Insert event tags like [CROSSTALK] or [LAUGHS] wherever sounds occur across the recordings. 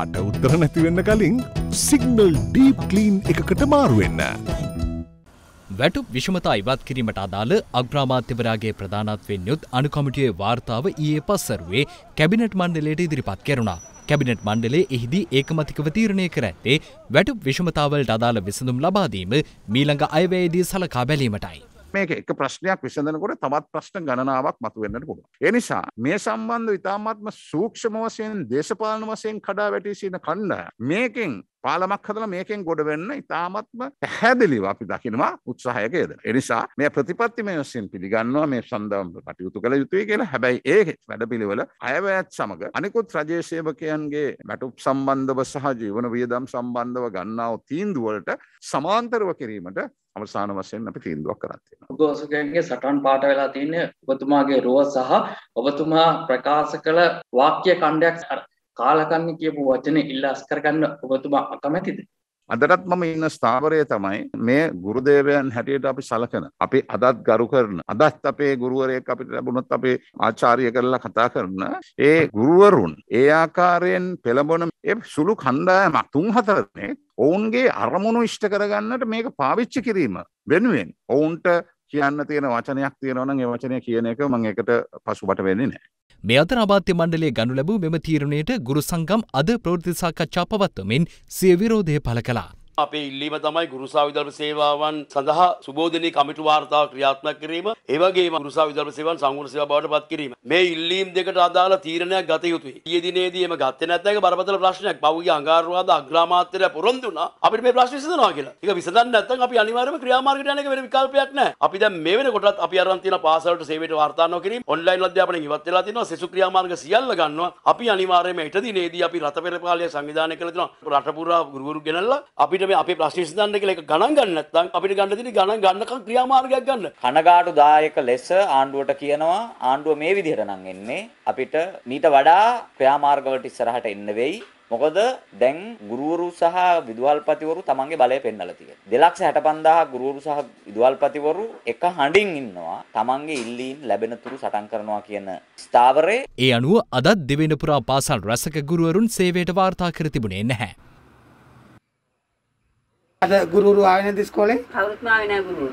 කට උත්තර නැතිවෙන්න කලින් සිගනල් ඩීප් කලීන් එකකට මාරුවෙන්න. වැටු විෂමතා ඉවත් කිරීමට අදාළ අග්‍රාමාත්‍යවරයාගේ ප්‍රධානත්වෙන් යුත් අනුකමිටියේ වාර්තාව ඊයේ පස්සරුවේ කැබිනට් මණ්ඩලයට ඉදිරිපත් කෙරුණා. කැබිනට් මණ්ඩලේ එහිදී ඒකමතිකව තීරණය කර ඇත්තේ වැටු විෂමතාවලට අදාළ විසඳුම් ලබාදීම මීළඟ අයවැයේදී සලකා බැලීමටයි. මේක එක ප්‍රශ්නයක් විසඳනකොට තවත් ප්‍රශ්න ගණනාවක් මතුවෙන්නට පුළුවන්. ඒ නිසා මේ සම්බන්ධ ඉතාමත්ම සූක්ෂම වශයෙන් දේශපාලන වශයෙන් කඩා වැටී සිටින කණ්ඩායම් මේකෙන් පාලමක් හදලා මේකෙන් ගොඩ වෙන්න ඉතාමත්ම පැහැදිලිව අපි දකිනවා උත්සාහයක යෙදෙන. ඒ නිසා මේ ප්‍රතිපත්තිමය වශයෙන් පිළිගන්නවා මේ සඳහන් කටයුතු කළ යුතුයි කියලා. හැබැයි ඒක වැඩපිළිවෙල අයවැයත් සමග අනිකුත් රජයේ සේවකයන්ගේ වැටුප් සම්බන්ධව සහ ජීවන වියදම් සම්බන්ධව ගන්නා වූ තීන්දුවලට සමාන්තරව කිරීමට අවසාන වශයෙන් අපි තීන්දුවක් කරන් තියෙනවා. උගෝසුකයන්ගේ සටන් පාට වෙලා තියෙන්නේ ඔබතුමාගේ රුව සහ ඔබතුමා ප්‍රකාශ කළ වාක්‍ය ඛණ්ඩයක් කාලකන්ණි කියපු වචනේ ඉල්ලාස් කරගන්න ඔබතුමා අකමැතිද? අදටත් මම ඉන්න ස්ථාවරය තමයි මේ ගුරුදේවයන් හැටියට අපි සලකන. අපි අදත් ගරු කරන. අදත් අපේ ගුරුවරයෙක් අපිට ලැබුණොත් අපේ ආචාර්ය කරලා කතා කරන ඒ ගුරුවරුන් ඒ ආකාරයෙන් පෙළඹොන ඒ සුළු කණ්ඩායමක් තුන් හතරනේ ඔවුන්ගේ අරමුණු ඉෂ්ට කරගන්නට මේක පාවිච්චි කිරීම වෙනුවෙන් ඔවුන්ට කියන්න තියෙන වචනයක් තියෙනවනම් ඒ වචනය කියන එක මම එකට පසුබට වෙන්නේ නැහැ. මේ අතර අමාත්‍ය මණ්ඩලය ගනු ලැබූ මෙම තීරණයට ගුරු සංගම් අද ප්‍රවෘත්ති සාකච්ඡා පවත්වමින් සිය විරෝධය පළ කළා. අපේ ඉල්ලීම තමයි ගුරුසා විදර්භ සේවාවන් සඳහා සුබෝධනී කමිටු වාර්තාව ක්‍රියාත්මක කිරීම, ඒ වගේම ගුරුසා විදර්භ සේවාවන් සංගුණ සේවා බවට පත් කිරීම. මේ ඉල්ලීම් දෙකට අදාළ තීරණයක් ගත යුතුයි. ඊයේ දිනේදී එම ගත්තේ නැත්නම් ඒක බරපතල ප්‍රශ්නයක්. පවුගේ අඟාරවාද අග්‍රාමාත්‍යය පොරොන්දු වුණා. අපිට මේ ප්‍රශ්නේ විසඳනවා කියලා. ඒක විසඳන්නේ නැත්නම් අපි අනිවාර්යයෙන්ම ක්‍රියාමාර්ගයට යන එක වෙන විකල්පයක් නැහැ. අපි දැන් මේ වෙනකොටත් අපි අරන් තියෙන පාසලට සේවයට වාර්තා නොකිරීම, ඔන්ලයින් අධ්‍යාපනය ඉවත් වෙලා තියෙනවා. සෙසු ක්‍රියාමාර්ග සියල්ල ගන්නවා. අපි අනිවාර්යයෙන්ම ඊට දිනේදී අපි රට පෙරපාලය සංවිධානය කළ තියෙනවා. රට පුරා ගුරුවරු ගෙනල්ලා අපිට මේ අපි ප්‍රශ්න විසඳන්න කියලා එක ගණන් ගන්න නැත්නම් අපිට ගන්න දෙන්නේ ගණන් ගන්නකම් ක්‍රියාමාර්ගයක් ගන්න. කනගාටු දායක ලෙස ආණ්ඩුවට කියනවා ආණ්ඩුව මේ විදිහට නම් එන්නේ අපිට මීට වඩා ක්‍රියාමාර්ගවලට ඉස්සරහට එන්න වෙයි. මොකද දැන් ගුරුවරු සහ විදුහල්පතිවරු තමන්ගේ බලය පෙන්වලා තියෙනවා. 265000 ගුරුවරු සහ විදුහල්පතිවරු එක හඬින් ඉන්නවා. තමන්ගේ ඉල්ලීම් ලැබෙන තුරු සටන් කරනවා කියන ස්ථාවරේ. ඒ අනුව අදත් දෙවෙනිපුරා පාසල් රසක ගුරුවරුන් සේවයට වාර්තා කර තිබුණේ නැහැ. අද ගුරුරු ආවේ නැද්ද ඉස්කෝලේ? කවුරුත් ආවේ නැහැ ගුරුවරු.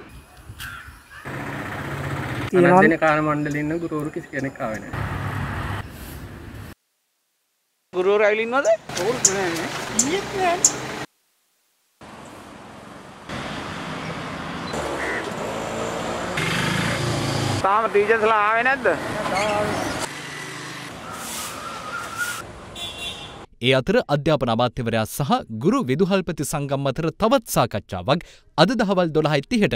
තියෙනවා දෙන කාල මණ්ඩලෙ ඉන්න ගුරුවරු කිසි කෙනෙක් ආවේ නැහැ. ගුරුවරු ආවිල ඉන්නවද? කවුරුත් නැහැ නේ. ඊයේත් නැහැ. තාම ටීචර්ස්ලා ආවේ නැද්ද? තාම ආවේ නැහැ. ඒ අතර අධ්‍යාපන අමාත්‍යවරයා සහ ගුරු විදුහල්පති සංගම් අතර තවත් සාකච්ඡාවක් අද දහවල් දොළහයි තිහට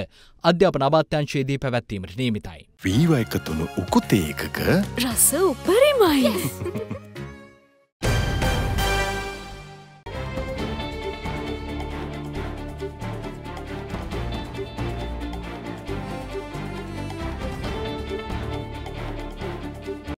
අධ්‍යාපන අමාත්‍යංශයේදී පැවැත්වීමට නීමිතයි. වීව එකතුළු උකුතේකක රස උපරිමයි. [LAUGHS]